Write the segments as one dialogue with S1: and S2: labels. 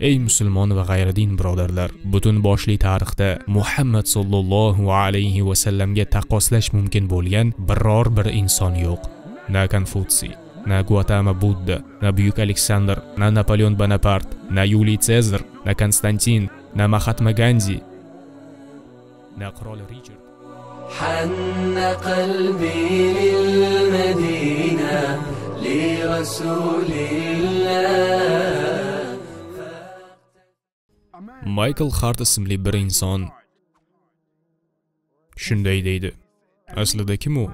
S1: ey musulmon va g'ayridin birodarlar butun boshli tarixda muhammad sollallohu alayhi vasallamga taqqoslash mumkin bo'lgan biror bir inson yo'q na konfutsiy na guatama budda na buyuk aleksandr na napoleon bonapart na yuliy sezar na konstantin na mahatma gandi na qirol richard حن قلبي للمدينه لرسول الله Michael Hart ismli bir inson shunday deydi. Aslida kim u?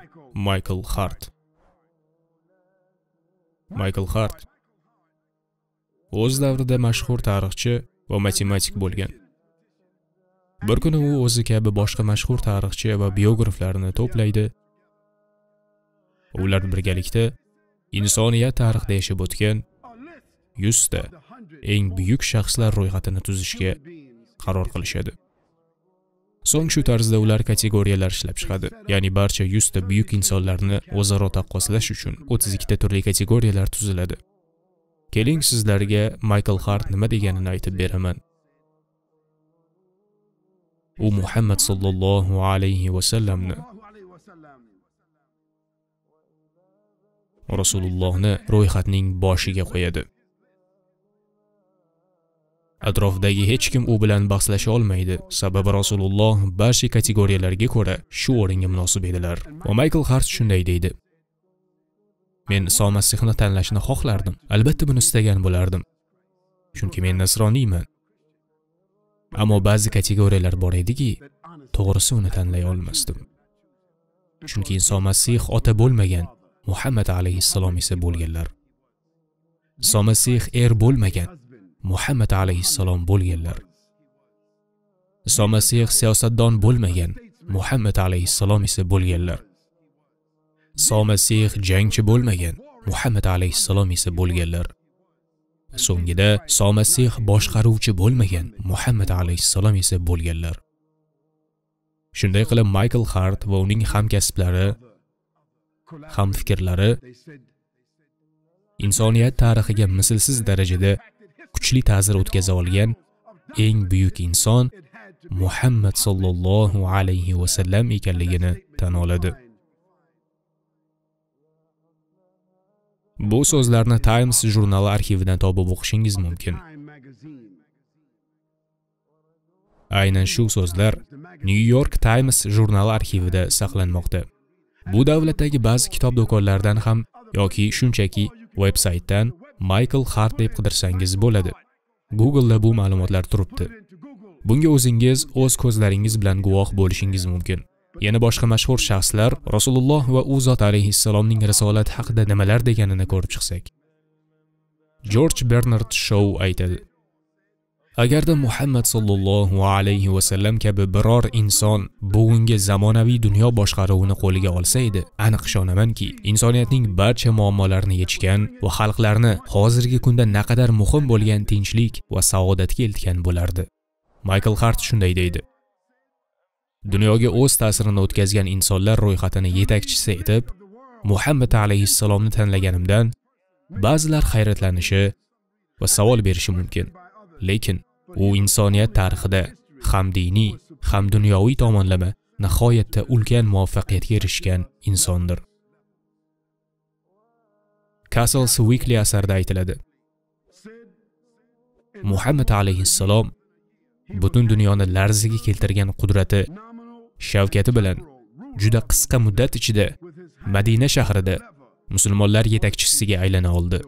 S1: Michael Hart. Michael Hart o'z davrida mashhur tarixchi va matematik bo'lgan. Bir kuni u o'zi kabi boshqa mashhur tarixchi va biograflarni to'playdi. Ular birgalikda insoniyat tarixida yashab o'tgan 100 ta eng buyuk shaxslar ro'yxatini tuzishga qaror qilishadi so'ng shu tarzda ular kategoriyalar ishlab chiqadi ya'ni barcha 100 ta buyuk insonlarni o'zaro taqqoslash uchun 32 ta turli kategoriyalar tuziladi keling sizlarga maykl hart nima deganini aytib beraman u muhammad sollallohu alayhi vasallamni rasulullohni ro'yxatning boshiga qo'yadi Atrofdagi hech kim u bilan bahslasha olmaydi. Sababi Rasululloh barcha kategoriyalarga ko'ra shu o'ringa munosib edilar. Va maykl Hart shunday deydi: Men Iso Masihni tanlashni xohlardim. Albatta buni istagan bo'lardim. Chunki men nasroniyman. Ammo ba'zi kategoriyalar bor ediki, to'g'risi uni tanlay olmasdim. Chunki Iso Masih ota bo'lmagan, Muhammad alayhissalom esa bo'lganlar. Iso Masih er bo'lmagan, muhammad alayhissalom bo'lganlar iso masih siyosatdon bo'lmagan muhammad alayhissalom esa bo'lganlar iso masih jangchi bo'lmagan muhammad alayhissalom esa bo'lganlar so'ngida iso masih boshqaruvchi bo'lmagan muhammad alayhissalom esa bo'lganlar shunday qilib maykl hart va uning hamkasblari hamfikrlari insoniyat tarixiga mislsiz darajada kuchli ta'sir o'tkaza olgan eng buyuk inson Muhammad sallallohu alayhi va sallam ekanligini tan oladi. Bu so'zlarni Times jurnali arxividan topib o'qishingiz mumkin. Aynan shu so'zlar New York Times jurnali arxivida saqlanmoqda. Bu davlatdagi ba'zi kitob do'konlaridan ham yoki shunchaki veb-saytdan Michael Hart deb qidirsangiz bo'ladi. Google da bu ma'lumotlar turibdi. Bunga o'zingiz o'z ko'zlaringiz bilan guvoh bo'lishingiz mumkin. Yana boshqa mashhur shaxslar Rasululloh va u zot alayhissalomning risolati haqida nimalar deganini ko'rib chiqsak. George Bernard Shaw aytadi: agarda muhammad sollallohu alayhi vasallam kabi biror inson bugungi zamonaviy dunyo boshqaruvini qo'liga olsa edi aniq ishonamanki insoniyatning barcha muammolarini yechgan va xalqlarni hozirgi kunda naqadar muhim bo'lgan tinchlik va saodatga eltgan bo'lardi maykl hart shunday deydi dunyoga o'z ta'sirini o'tkazgan insonlar ro'yxatini yetakchisi etib muhammad alayhissalomni tanlaganimdan ba'zilar hayratlanishi va savol berishi mumkin lekin u insoniyat tarixida ham diniy ham dunyoviy tomonlama nihoyatda ulkan muvaffaqiyatga erishgan insondir Castles Weekly asarda aytiladi muhammad alayhissalom butun dunyoni larziga keltirgan qudrati shavkati bilan juda qisqa muddat ichida madina shahrida musulmonlar yetakchisiga aylana oldi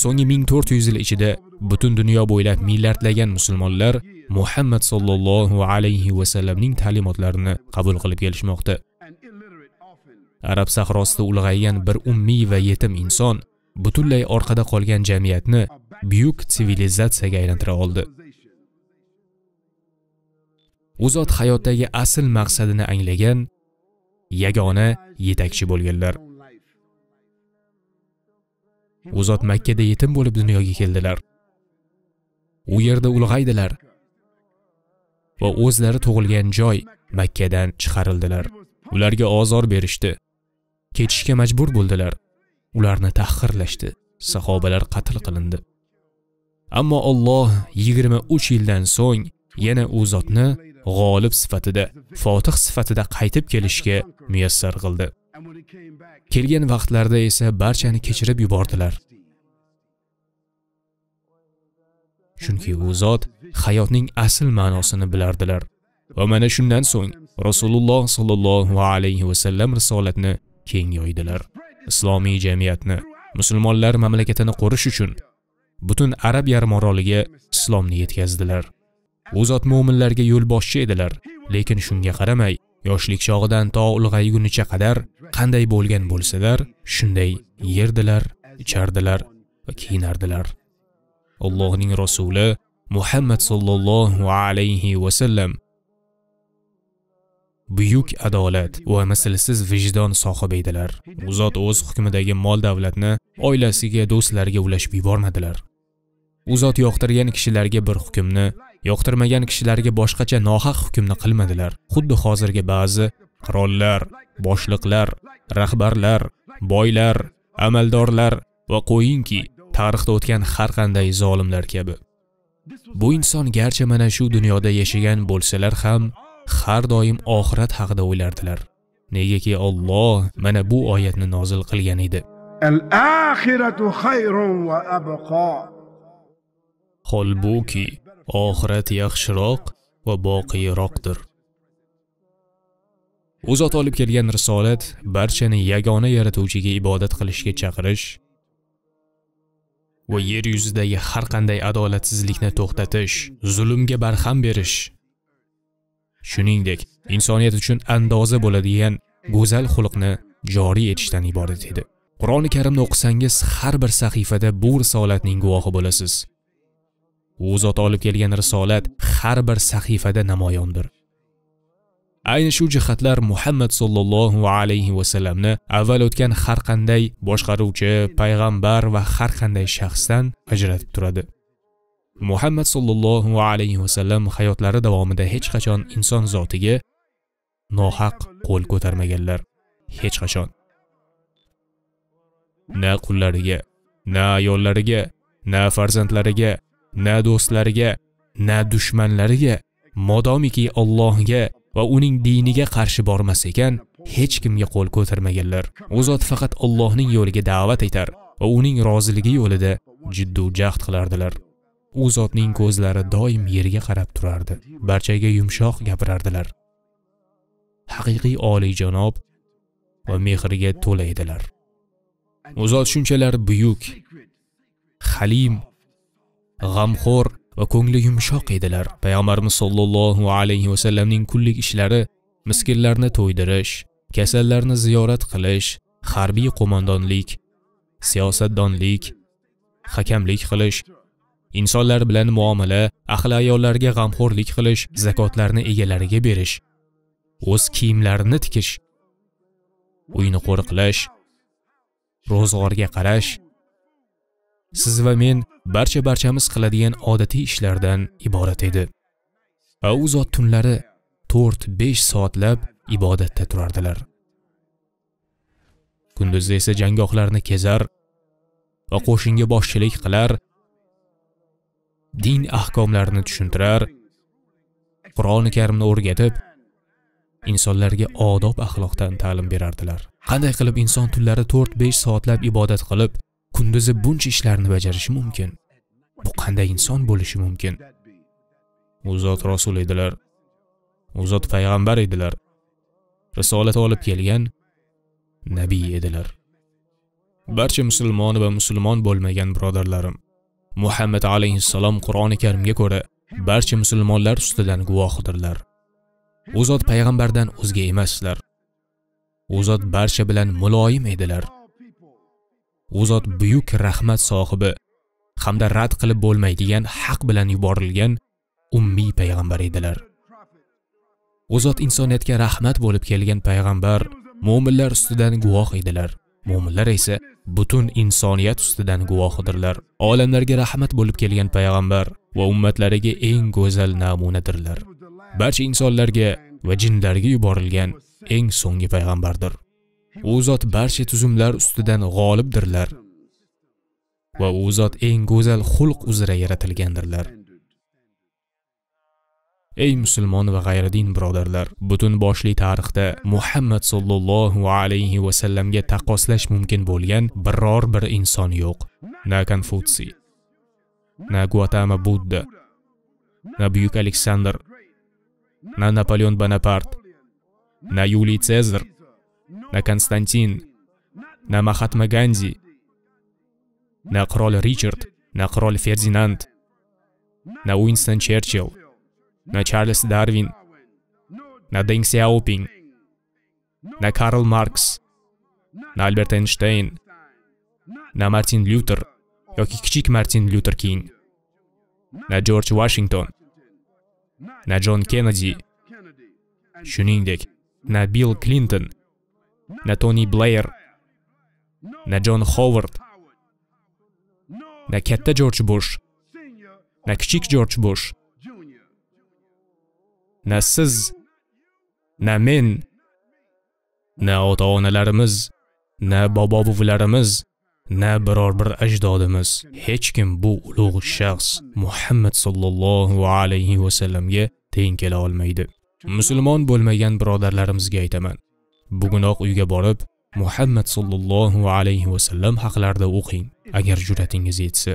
S1: so'nggi 1400 yil ichida butun dunyo bo'ylab millatlagan musulmonlar Muhammad sollallohu alayhi va sallamning ta'limotlarini qabul qilib kelishmoqda. Arab sahrosida ulg'aygan bir ummiy va yetim inson butunlay orqada qolgan jamiyatni buyuk sivilizatsiyaga aylantira oldi. U zot hayotdagi asl maqsadini anglagan yagona yetakchi bo'lganlar. u zot makkada yetim bo'lib dunyoga keldilar u yerda ulg'aydilar va o'zlari tug'ilgan joy makkadan chiqarildilar ularga ozor berishdi ketishga majbur bo'ldilar ularni ta'xirlashdi. sahobalar qatl qilindi ammo Alloh 23 yildan so'ng yana u zotni g'olib sifatida fotih sifatida qaytib kelishga muyassar qildi kelgan vaqtlarda esa barchani kechirib yubordilar chunki u zot hayotning asl ma'nosini bilardilar va mana shundan so'ng rasululloh sollallohu alayhi vasallam risolatni keng yoydilar islomiy jamiyatni musulmonlar mamlakatini qurish uchun butun arab oroliga islomni yetkazdilar u zot mo'minlarga yo'lboshchi edilar lekin shunga qaramay yoshlik chog'idan to ulg'aygunicha qadar qanday bo'lgan bo'lsalar shunday yerdilar ichardilar va kiyinardilar allohning rasuli muhammad sollallohu alayhi vasallam buyuk adolat va mislsiz vijdon sohibi edilar u zot o'z hukmidagi mol davlatni oilasiga do'stlariga ulashib yubormadilar u zot yoqtirgan kishilarga bir hukmni yoqtirmagan kishilarga boshqacha nohaq hukmni qilmadilar xuddi hozirgi ba'zi qirollar boshliqlar rahbarlar boylar amaldorlar va qo'yinki tarixda o'tgan har qanday zolimlar kabi bu inson garchi mana shu dunyoda yashagan bo'lsalar ham har doim oxirat haqida o'ylardilar negaki Alloh mana bu oyatni nozil qilgan edi Al-akhiratu khayrun va abqa. Holbuki oxirat yaxshiroq va boqiyroqdir u zot olib kelgan risolat barchani yagona yaratuvchiga ibodat qilishga chaqirish va yer yuzidagi har qanday adolatsizlikni to'xtatish zulmga barham berish shuningdek insoniyat uchun andoza bo'ladigan go'zal xulqni joriy etishdan iborat edi qur'oni karimni o'qisangiz har bir sahifada bu risolatning guvohi bo'lasiz u zot olib kelgan risolat har bir sahifada namoyondir ayni shu jihatlar muhammad sollallohu alayhi vasallamni avval o'tgan har qanday boshqaruvchi payg'ambar va har qanday shaxsdan ajratib turadi muhammad sollallohu alayhi vasallam hayotlari davomida hech qachon inson zotiga nohaq qo'l ko'tarmaganlar hech qachon na qullariga na ayollariga na farzandlariga na do'stlariga na dushmanlariga modomiki Allohga va uning diniga qarshi bormas ekan hech kimga qo'l ko'tarmaganlar u zot faqat Allohning yo'liga da'vat etar va uning roziligi yo'lida jiddu jahd qilardilar u zotning ko'zlari doim yerga qarab turardi barchaga yumshoq gapirardilar haqiqiy olijanob va mehriga to'la edilar u zot shunchalar buyuk halim g'amxo'r va ko'ngli yumshoq edilar payg'ambarimiz sollallohu alayhi vasallamning kunlik ishlari miskinlarni to'ydirish kasallarni ziyorat qilish harbiy qo'mondonlik siyosatdonlik hakamlik qilish insonlar bilan muomala ahli ayollarga g'amxo'rlik qilish zakotlarni egalariga berish o'z kiyimlarini tikish uyni qo'riqlash ro'zg'orga qarash siz va men barcha barchamiz qiladigan odatiy ishlardan iborat edi va u zot tunlari 4-5 soatlab ibodatda turardilar kunduzda esa jangohlarni kezar va qo'shinga boshchilik qilar din ahkomlarini tushuntirar qur'oni karimni o'rgatib insonlarga odob axloqdan ta'lim berardilar qanday qilib inson tunlari 4-5 soatlab ibodat qilib kunduzi buncha ishlarni bajarishi mumkin bu qanday inson bo'lishi mumkin u zot rasul edilar u zot payg'ambar edilar risolat olib kelgan nabiy edilar barcha musulmon va musulmon bo'lmagan birodarlarim muhammad alayhissalom qur'oni karimga ko'ra barcha musulmonlar ustidan guvohidirlar u zot payg'ambardan o'zga emaslar u zot barcha bilan muloyim edilar u zot buyuk rahmat sohibi hamda rad qilib bo'lmaydigan haq bilan yuborilgan ummiy payg'ambar edilar u zot insoniyatga rahmat bo'lib kelgan payg'ambar mo'minlar ustidan guvoh edilar mo'minlar esa butun insoniyat ustidan guvohidirlar olamlarga rahmat bo'lib kelgan payg'ambar va ummatlariga eng go'zal namunadirlar barcha insonlarga va jinlarga yuborilgan eng so'nggi payg'ambardir u zot barcha tuzumlar ustidan g'olibdirlar va u zot eng go'zal xulq uzra yaratilgandirlar ey musulmon va g'ayridin birodarlar butun boshli tarixda muhammad sollallohu alayhi vasallamga taqqoslash mumkin bo'lgan biror bir inson yo'q na konfutsiy na guatama budda na buyuk aleksandr na napoleon bonapart na yuliy sezar на Константин, на Махатма Ганди, на Кроль Ричард, на Кроль Фердинанд, на Уинстон Черчилл, на Чарльз Дарвин, на Дэнг Сяопинг, на Карл Маркс, на Альберт Эйнштейн, на Мартин Лютер, yoki kichik Мартин Лютер Кинг, на Джордж Вашингтон, на Джон Кеннеди, шунингдек, на Билл Клинтон – на Тони Блэйр, на Джон Ховард, на Кетта Джордж Буш, на Кчик Джордж Буш, на Сыз, на Мин, на Отаона Лармыз, на Бабабу Влармыз, на Брор Бр Аждодамыз, Хечкин Бу Лух Шахс, Мухаммад Саллаллаху Алейхи Вассаламге, Тейнкела Алмейды. Мусульман Бульмаян Бродер Лармыз Гейтаман. bugunoq uyga borib muhammad sollallohu alayhi vasallam haqlarida o'qing agar jur'atingiz yetsa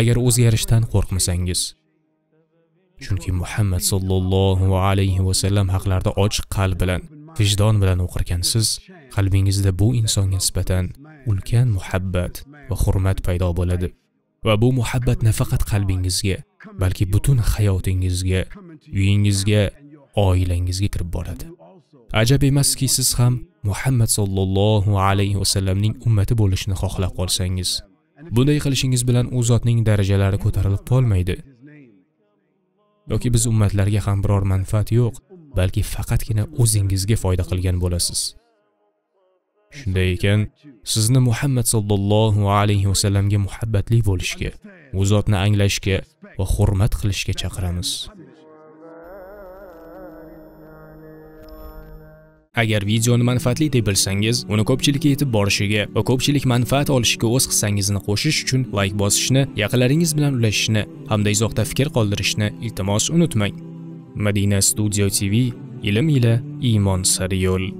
S1: agar o'zgarishdan qo'rqmasangiz chunki muhammad sollallohu alayhi vasallam haqlarida ochiq qalb bilan vijdon bilan o'qirkansiz qalbingizda bu insonga nisbatan ulkan muhabbat va hurmat paydo bo'ladi va bu muhabbat nafaqat qalbingizga balki butun hayotingizga uyingizga oilangizga kirib boradi ajab emaski siz ham muhammad sollallohu alayhi vasallamning ummati bo'lishni xohlab qolsangiz bunday qilishingiz bilan u zotning darajalari ko'tarilib qolmaydi yoki biz ummatlarga ham biror manfaat yo'q balki faqatgina o'zingizga foyda qilgan bo'lasiz shunday ekan sizni muhammad sollallohu alayhi vasallamga muhabbatli bo'lishga u zotni anglashga va hurmat qilishga chaqiramiz Agar videoni manfaatli deb bilsangiz, uni ko'pchilikka yetib borishiga va ko'pchilik manfaat olishiga o'z hissangizni qo'shish uchun like bosishni, yaqinlaringiz bilan ulashishni hamda izohda fikr qoldirishni iltimos unutmang. Madina Studio TV ilm ila iymon sari yo'l.